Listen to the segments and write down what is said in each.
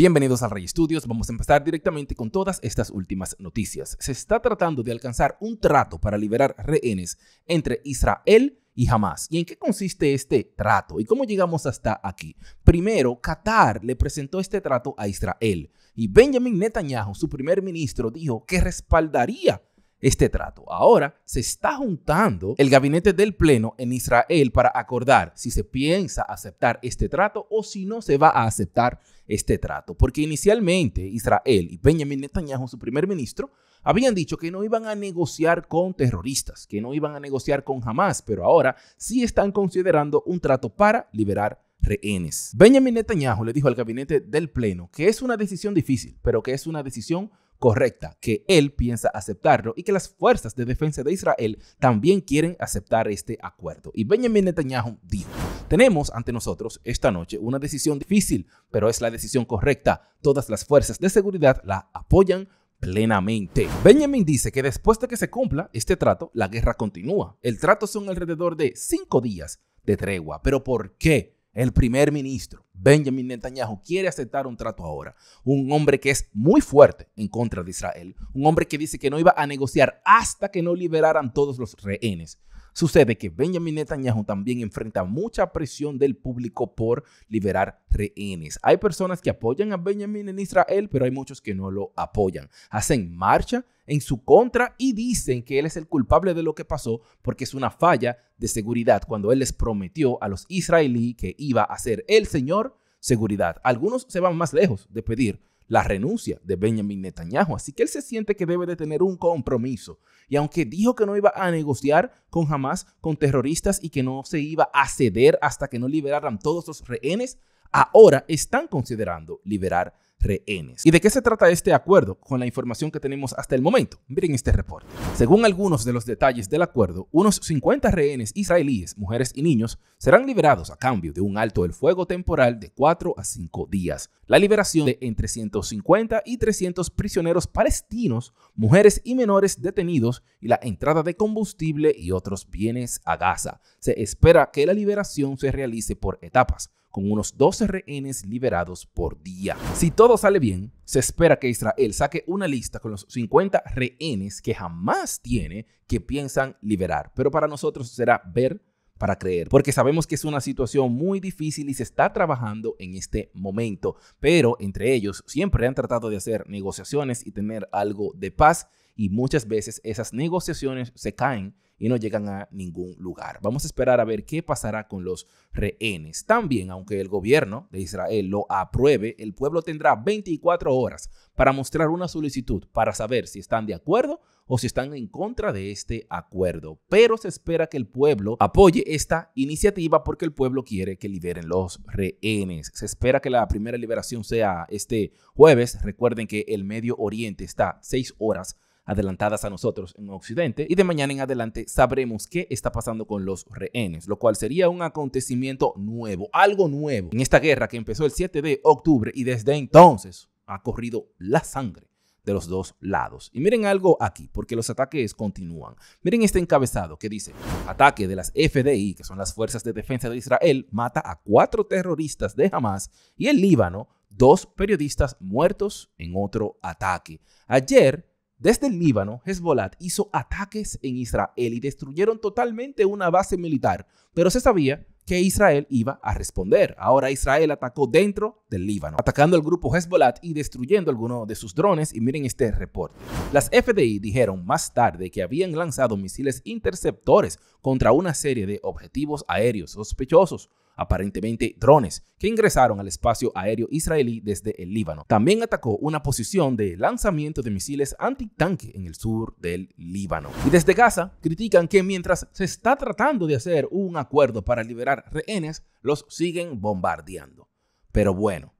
Bienvenidos al Rey Studios, vamos a empezar directamente con todas estas últimas noticias. Se está tratando de alcanzar un trato para liberar rehenes entre Israel y Hamas. ¿Y en qué consiste este trato? ¿Y cómo llegamos hasta aquí? Primero, Qatar le presentó este trato a Israel y Benjamin Netanyahu, su primer ministro, dijo que respaldaría este trato. Ahora se está juntando el gabinete del Pleno en Israel para acordar si se piensa aceptar este trato o si no se va a aceptar este trato. Porque inicialmente Israel y Benjamin Netanyahu, su primer ministro, habían dicho que no iban a negociar con terroristas, que no iban a negociar con jamás. pero ahora sí están considerando un trato para liberar rehenes. Benjamin Netanyahu le dijo al gabinete del Pleno que es una decisión difícil, pero que es una decisión correcta, que él piensa aceptarlo y que las fuerzas de defensa de Israel también quieren aceptar este acuerdo. Y Benjamin Netanyahu dijo, tenemos ante nosotros esta noche una decisión difícil, pero es la decisión correcta. Todas las fuerzas de seguridad la apoyan plenamente. Benjamin dice que después de que se cumpla este trato, la guerra continúa. El trato son alrededor de cinco días de tregua. ¿Pero por qué? el primer ministro Benjamin Netanyahu quiere aceptar un trato ahora. Un hombre que es muy fuerte en contra de Israel. Un hombre que dice que no iba a negociar hasta que no liberaran todos los rehenes. Sucede que Benjamin Netanyahu también enfrenta mucha presión del público por liberar rehenes. Hay personas que apoyan a Benjamin en Israel, pero hay muchos que no lo apoyan. Hacen marcha en su contra y dicen que él es el culpable de lo que pasó porque es una falla de seguridad cuando él les prometió a los israelíes que iba a ser el señor seguridad. Algunos se van más lejos de pedir la renuncia de Benjamin Netanyahu. Así que él se siente que debe de tener un compromiso. Y aunque dijo que no iba a negociar con jamás con terroristas y que no se iba a ceder hasta que no liberaran todos los rehenes, ahora están considerando liberar rehenes. ¿Y de qué se trata este acuerdo con la información que tenemos hasta el momento? Miren este reporte. Según algunos de los detalles del acuerdo, unos 50 rehenes israelíes, mujeres y niños, serán liberados a cambio de un alto del fuego temporal de 4 a 5 días, la liberación de entre 150 y 300 prisioneros palestinos, mujeres y menores detenidos y la entrada de combustible y otros bienes a Gaza. Se espera que la liberación se realice por etapas con unos 12 rehenes liberados por día. Si todo sale bien, se espera que Israel saque una lista con los 50 rehenes que jamás tiene que piensan liberar. Pero para nosotros será ver para creer, porque sabemos que es una situación muy difícil y se está trabajando en este momento, pero entre ellos siempre han tratado de hacer negociaciones y tener algo de paz y muchas veces esas negociaciones se caen y no llegan a ningún lugar. Vamos a esperar a ver qué pasará con los rehenes. También, aunque el gobierno de Israel lo apruebe, el pueblo tendrá 24 horas para mostrar una solicitud para saber si están de acuerdo o si están en contra de este acuerdo. Pero se espera que el pueblo apoye esta iniciativa porque el pueblo quiere que liberen los rehenes. Se espera que la primera liberación sea este jueves. Recuerden que el Medio Oriente está seis horas adelantadas a nosotros en Occidente y de mañana en adelante sabremos qué está pasando con los rehenes, lo cual sería un acontecimiento nuevo, algo nuevo en esta guerra que empezó el 7 de octubre y desde entonces ha corrido la sangre de los dos lados. Y miren algo aquí, porque los ataques continúan. Miren este encabezado que dice, ataque de las FDI, que son las Fuerzas de Defensa de Israel, mata a cuatro terroristas de Hamas y el Líbano, dos periodistas muertos en otro ataque. Ayer, desde el Líbano, Hezbollah hizo ataques en Israel y destruyeron totalmente una base militar, pero se sabía que Israel iba a responder. Ahora Israel atacó dentro del Líbano, atacando al grupo Hezbollah y destruyendo algunos de sus drones. Y miren este reporte. Las FDI dijeron más tarde que habían lanzado misiles interceptores contra una serie de objetivos aéreos sospechosos, aparentemente drones, que ingresaron al espacio aéreo israelí desde el Líbano. También atacó una posición de lanzamiento de misiles antitanque en el sur del Líbano. Y desde Gaza critican que mientras se está tratando de hacer un acuerdo para liberar rehenes, los siguen bombardeando. Pero bueno,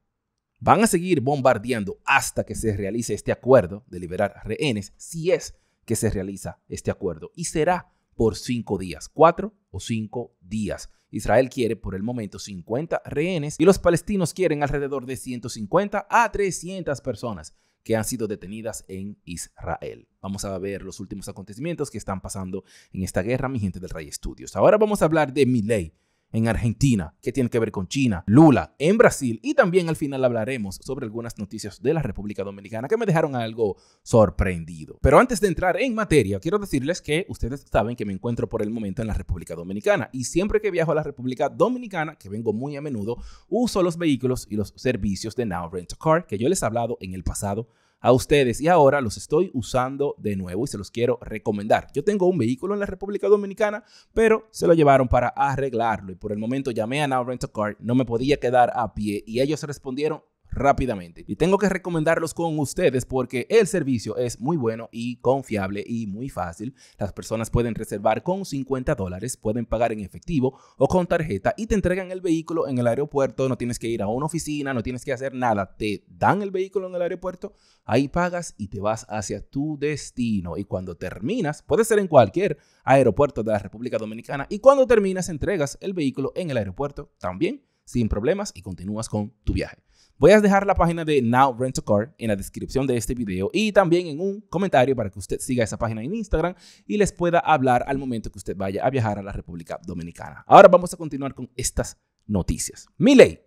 van a seguir bombardeando hasta que se realice este acuerdo de liberar rehenes, si es que se realiza este acuerdo. Y será por cinco días, cuatro o cinco días. Israel quiere por el momento 50 rehenes y los palestinos quieren alrededor de 150 a 300 personas que han sido detenidas en Israel. Vamos a ver los últimos acontecimientos que están pasando en esta guerra, mi gente del Rey Estudios. Ahora vamos a hablar de ley en Argentina, que tiene que ver con China, Lula, en Brasil y también al final hablaremos sobre algunas noticias de la República Dominicana que me dejaron algo sorprendido. Pero antes de entrar en materia, quiero decirles que ustedes saben que me encuentro por el momento en la República Dominicana y siempre que viajo a la República Dominicana, que vengo muy a menudo, uso los vehículos y los servicios de Now Rent a Car que yo les he hablado en el pasado a ustedes y ahora los estoy usando de nuevo y se los quiero recomendar. Yo tengo un vehículo en la República Dominicana, pero se lo llevaron para arreglarlo y por el momento llamé a Now Rent a Car, no me podía quedar a pie y ellos respondieron rápidamente. Y tengo que recomendarlos con ustedes porque el servicio es muy bueno y confiable y muy fácil. Las personas pueden reservar con 50 dólares, pueden pagar en efectivo o con tarjeta y te entregan el vehículo en el aeropuerto. No tienes que ir a una oficina, no tienes que hacer nada. Te dan el vehículo en el aeropuerto, ahí pagas y te vas hacia tu destino. Y cuando terminas, puede ser en cualquier aeropuerto de la República Dominicana. Y cuando terminas, entregas el vehículo en el aeropuerto también sin problemas y continúas con tu viaje. Voy a dejar la página de Now Rent a Car en la descripción de este video y también en un comentario para que usted siga esa página en Instagram y les pueda hablar al momento que usted vaya a viajar a la República Dominicana. Ahora vamos a continuar con estas noticias. Milei,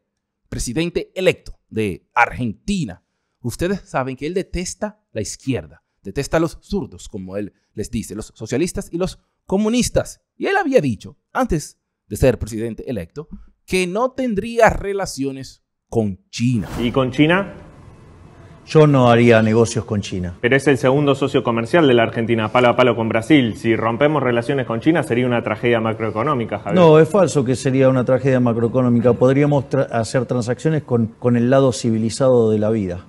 presidente electo de Argentina. Ustedes saben que él detesta la izquierda, detesta a los zurdos, como él les dice, los socialistas y los comunistas. Y él había dicho, antes de ser presidente electo, que no tendría relaciones con China. ¿Y con China? Yo no haría negocios con China. Pero es el segundo socio comercial de la Argentina, palo a palo con Brasil. Si rompemos relaciones con China sería una tragedia macroeconómica, Javier. No, es falso que sería una tragedia macroeconómica. Podríamos hacer transacciones con, con el lado civilizado de la vida.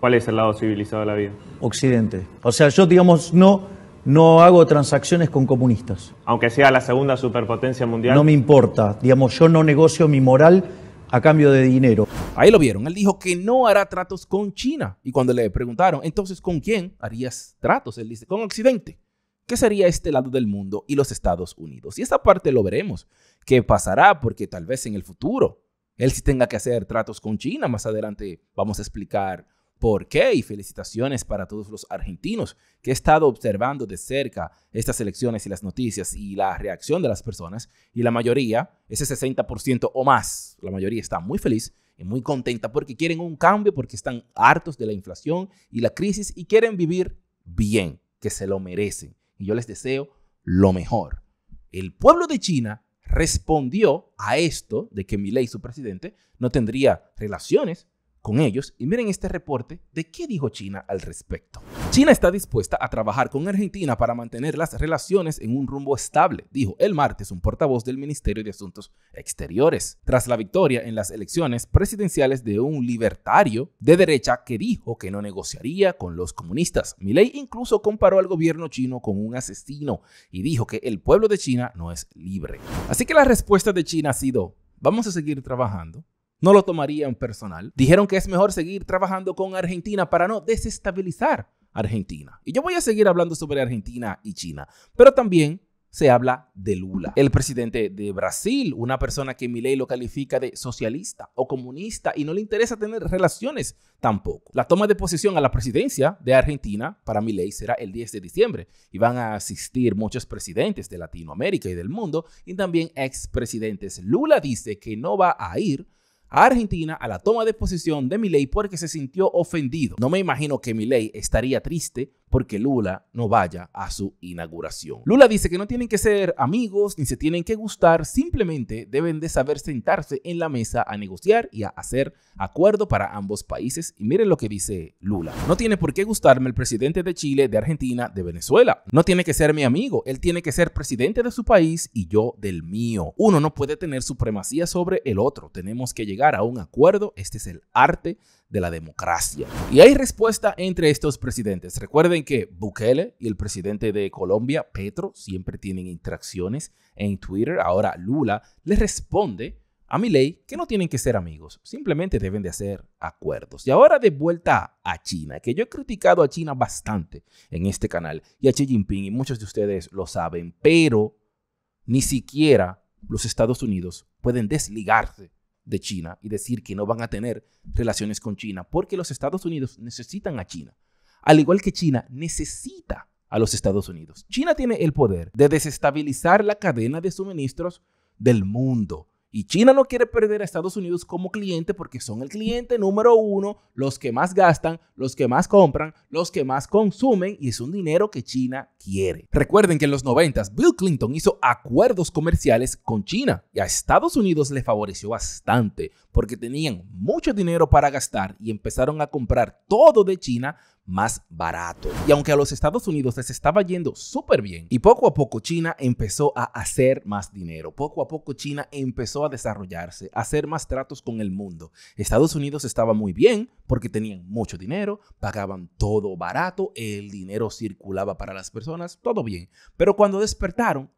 ¿Cuál es el lado civilizado de la vida? Occidente. O sea, yo digamos, no, no hago transacciones con comunistas. Aunque sea la segunda superpotencia mundial. No me importa. Digamos, yo no negocio mi moral a cambio de dinero. Ahí lo vieron. Él dijo que no hará tratos con China. Y cuando le preguntaron, entonces, ¿con quién harías tratos? Él dice, con Occidente. ¿Qué sería este lado del mundo y los Estados Unidos? Y esa parte lo veremos. ¿Qué pasará? Porque tal vez en el futuro él sí tenga que hacer tratos con China. Más adelante vamos a explicar por qué. Y felicitaciones para todos los argentinos que he estado observando de cerca estas elecciones y las noticias y la reacción de las personas. Y la mayoría, ese 60% o más, la mayoría está muy feliz muy contenta porque quieren un cambio, porque están hartos de la inflación y la crisis y quieren vivir bien, que se lo merecen. Y yo les deseo lo mejor. El pueblo de China respondió a esto de que Milei, su presidente, no tendría relaciones con ellos y miren este reporte de qué dijo China al respecto. China está dispuesta a trabajar con Argentina para mantener las relaciones en un rumbo estable, dijo el martes un portavoz del Ministerio de Asuntos Exteriores, tras la victoria en las elecciones presidenciales de un libertario de derecha que dijo que no negociaría con los comunistas. Milei incluso comparó al gobierno chino con un asesino y dijo que el pueblo de China no es libre. Así que la respuesta de China ha sido, vamos a seguir trabajando no lo tomaría en personal. Dijeron que es mejor seguir trabajando con Argentina para no desestabilizar Argentina. Y yo voy a seguir hablando sobre Argentina y China, pero también se habla de Lula, el presidente de Brasil, una persona que Milei lo califica de socialista o comunista y no le interesa tener relaciones tampoco. La toma de posición a la presidencia de Argentina para Milei será el 10 de diciembre y van a asistir muchos presidentes de Latinoamérica y del mundo y también expresidentes. Lula dice que no va a ir a Argentina a la toma de posición de Milei porque se sintió ofendido. No me imagino que Milei estaría triste porque Lula no vaya a su inauguración. Lula dice que no tienen que ser amigos ni se tienen que gustar, simplemente deben de saber sentarse en la mesa a negociar y a hacer acuerdo para ambos países. Y miren lo que dice Lula. No tiene por qué gustarme el presidente de Chile, de Argentina, de Venezuela. No tiene que ser mi amigo, él tiene que ser presidente de su país y yo del mío. Uno no puede tener supremacía sobre el otro, tenemos que llegar a un acuerdo, este es el arte de la democracia. Y hay respuesta entre estos presidentes. Recuerden que Bukele y el presidente de Colombia, Petro, siempre tienen interacciones en Twitter. Ahora Lula le responde a Milei que no tienen que ser amigos, simplemente deben de hacer acuerdos. Y ahora de vuelta a China, que yo he criticado a China bastante en este canal y a Xi Jinping y muchos de ustedes lo saben, pero ni siquiera los Estados Unidos pueden desligarse de China y decir que no van a tener relaciones con China, porque los Estados Unidos necesitan a China, al igual que China necesita a los Estados Unidos. China tiene el poder de desestabilizar la cadena de suministros del mundo. Y China no quiere perder a Estados Unidos como cliente porque son el cliente número uno, los que más gastan, los que más compran, los que más consumen y es un dinero que China quiere. Recuerden que en los 90 Bill Clinton hizo acuerdos comerciales con China y a Estados Unidos le favoreció bastante porque tenían mucho dinero para gastar y empezaron a comprar todo de China más barato. Y aunque a los Estados Unidos les estaba yendo súper bien, y poco a poco China empezó a hacer más dinero, poco a poco China empezó a desarrollarse, a hacer más tratos con el mundo. Estados Unidos estaba muy bien porque tenían mucho dinero, pagaban todo barato, el dinero circulaba para las personas, todo bien. Pero cuando despertaron,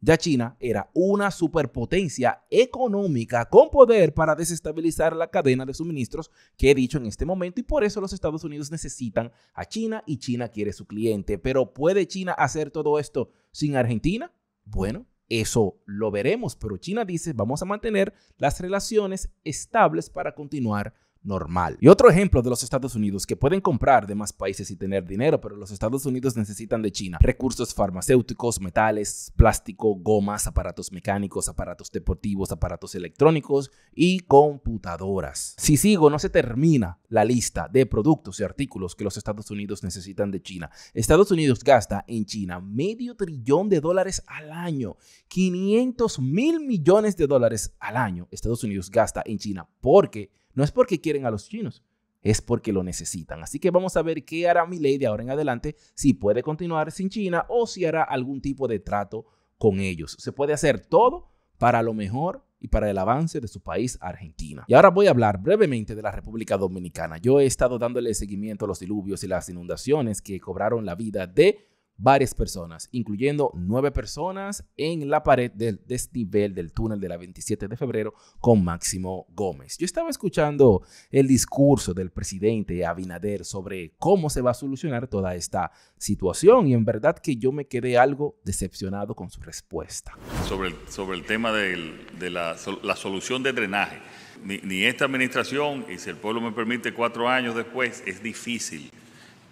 ya China era una superpotencia económica con poder para desestabilizar la cadena de suministros que he dicho en este momento y por eso los Estados Unidos necesitan a China y China quiere su cliente. Pero ¿puede China hacer todo esto sin Argentina? Bueno, eso lo veremos, pero China dice vamos a mantener las relaciones estables para continuar normal. Y otro ejemplo de los Estados Unidos que pueden comprar de más países y tener dinero, pero los Estados Unidos necesitan de China recursos farmacéuticos, metales, plástico, gomas, aparatos mecánicos, aparatos deportivos, aparatos electrónicos y computadoras. Si sigo, no se termina la lista de productos y artículos que los Estados Unidos necesitan de China. Estados Unidos gasta en China medio trillón de dólares al año, 500 mil millones de dólares al año. Estados Unidos gasta en China porque no es porque quieren a los chinos, es porque lo necesitan. Así que vamos a ver qué hará ley de ahora en adelante, si puede continuar sin China o si hará algún tipo de trato con ellos. Se puede hacer todo para lo mejor y para el avance de su país, Argentina. Y ahora voy a hablar brevemente de la República Dominicana. Yo he estado dándole seguimiento a los diluvios y las inundaciones que cobraron la vida de varias personas, incluyendo nueve personas en la pared del desnivel del túnel de la 27 de febrero con Máximo Gómez. Yo estaba escuchando el discurso del presidente Abinader sobre cómo se va a solucionar toda esta situación y en verdad que yo me quedé algo decepcionado con su respuesta. Sobre el, sobre el tema de la, solución de drenaje, ni, ni esta administración, y si el pueblo me permite, cuatro años después, es difícil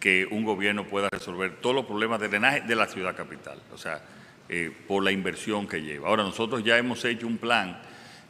que un gobierno pueda resolver todos los problemas de drenaje de la ciudad capital, o sea, eh, por la inversión que lleva. Ahora, nosotros ya hemos hecho un plan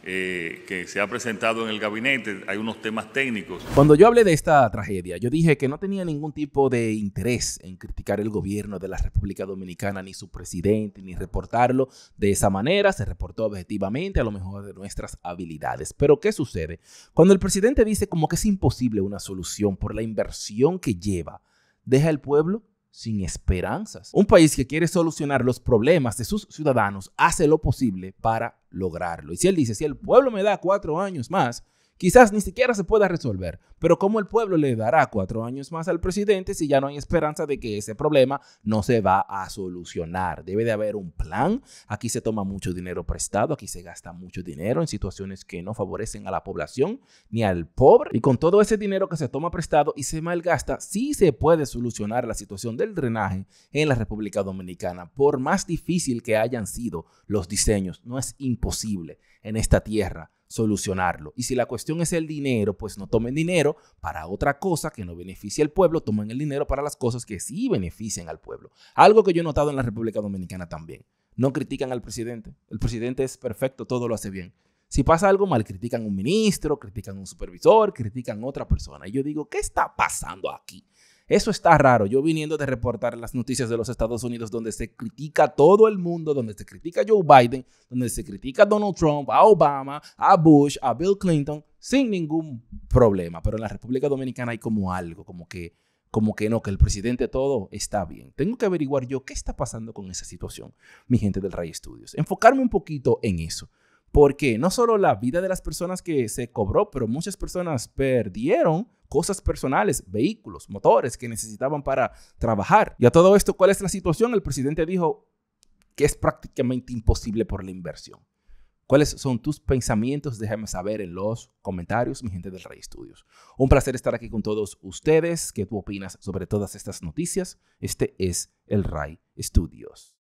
eh, que se ha presentado en el gabinete, hay unos temas técnicos. Cuando yo hablé de esta tragedia, yo dije que no tenía ningún tipo de interés en criticar el gobierno de la República Dominicana, ni su presidente, ni reportarlo de esa manera, se reportó objetivamente a lo mejor de nuestras habilidades. Pero ¿qué sucede? Cuando el presidente dice como que es imposible una solución por la inversión que lleva deja al pueblo sin esperanzas. Un país que quiere solucionar los problemas de sus ciudadanos hace lo posible para lograrlo. Y si él dice, si el pueblo me da cuatro años más, quizás ni siquiera se pueda resolver, pero ¿cómo el pueblo le dará cuatro años más al presidente si ya no hay esperanza de que ese problema no se va a solucionar? Debe de haber un plan. Aquí se toma mucho dinero prestado, aquí se gasta mucho dinero en situaciones que no favorecen a la población ni al pobre. Y con todo ese dinero que se toma prestado y se malgasta, sí se puede solucionar la situación del drenaje en la República Dominicana, por más difícil que hayan sido los diseños, no es imposible en esta tierra solucionarlo. Y si la cuestión es el dinero, pues no tomen dinero para otra cosa que no beneficie al pueblo, tomen el dinero para las cosas que sí benefician al pueblo. Algo que yo he notado en la República Dominicana también. No critican al presidente. El presidente es perfecto, todo lo hace bien. Si pasa algo mal, critican a un ministro, critican a un supervisor, critican a otra persona. Y yo digo, ¿qué está pasando aquí? Eso está raro. Yo viniendo de reportar las noticias de los Estados Unidos donde se critica todo el mundo, donde se critica Joe Biden, donde se critica Donald Trump, a Obama, a Bush, a Bill Clinton, sin ningún problema. Pero en la República Dominicana hay como algo, como que como que no, que el presidente todo está bien. Tengo que averiguar yo qué está pasando con esa situación, mi gente del Ray Studios. Enfocarme un poquito en eso porque no solo la vida de las personas que se cobró, pero muchas personas perdieron cosas personales, vehículos, motores que necesitaban para trabajar. Y a todo esto, ¿cuál es la situación? El presidente dijo que es prácticamente imposible por la inversión. ¿Cuáles son tus pensamientos? Déjame saber en los comentarios, mi gente del Rey Estudios. Un placer estar aquí con todos ustedes. ¿Qué tú opinas sobre todas estas noticias? Este es el Ray Estudios.